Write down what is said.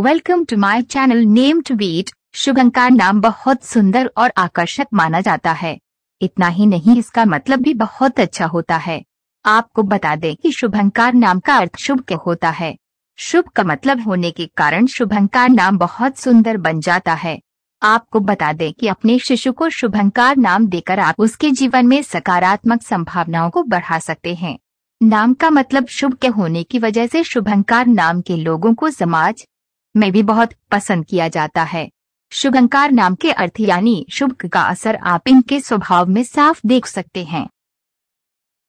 welcome to my channel name to beat शुगन का नाम बहुत सुंदर और आकर्षक माना जाता है इतना ही नहीं इसका मतलब भी बहुत अच्छा होता है आपको बता दें कि शुभंकार नाम का अर्थ शुभ के होता है शुभ का मतलब होने के कारण शुभंकार नाम बहुत सुंदर बन जाता है आपको बता दें कि अपने शिशु को शुभंकार नाम देकर आप उसके जीवन में सकारात्मक संभावनाओं को बढ़ा सकते हैं नाम का मतलब शुभ के होने की वजह से शुभंकार नाम के लोगों को समाज में भी बहुत पसंद किया जाता है शुभंकार नाम के अर्थ यानी शुभ का असर आप इनके स्वभाव में साफ देख सकते हैं